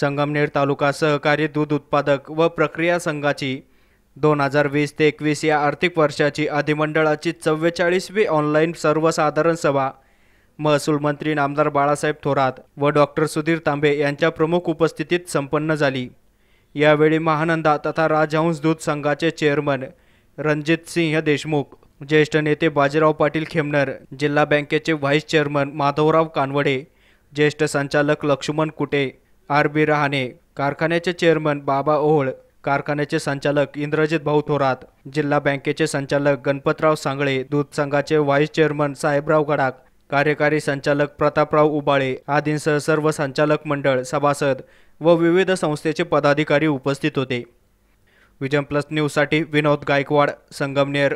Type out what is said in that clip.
संगमनेर तालुका सहकारी दूध उत्पादक व प्रक्रिया संघाची दोन हजार वीस ते एकवीस या आर्थिक वर्षाची अधिमंडळाची चव्वेचाळीसवी ऑनलाईन सर्वसाधारण सभा महसूल मंत्री नामदार बाळासाहेब थोरात व डॉक्टर सुधीर तांबे यांच्या प्रमुख उपस्थितीत संपन्न झाली यावेळी महानंदा तथा राजहंस दूध संघाचे चेअरमन रणजित सिंह देशमुख ज्येष्ठ नेते बाजीराव पाटील खेमनर जिल्हा बँकेचे व्हाईस चेअरमन माधवराव कानवडे ज्येष्ठ संचालक लक्ष्मण कुटे आर बी रहाणे कारखान्याचे चेअरमन बाबा ओहळ कारखान्याचे संचालक इंद्रजित भाऊ थोरात जिल्हा बँकेचे संचालक गणपतराव सांगळे दूध संघाचे व्हाईस चेअरमन साहेबराव गडाक कार्यकारी संचालक प्रतापराव उबाळे आदींसह सर्व संचालक मंडळ सभासद व विविध संस्थेचे पदाधिकारी उपस्थित होते विजन प्लस न्यूजसाठी विनोद गायकवाड संगमनेर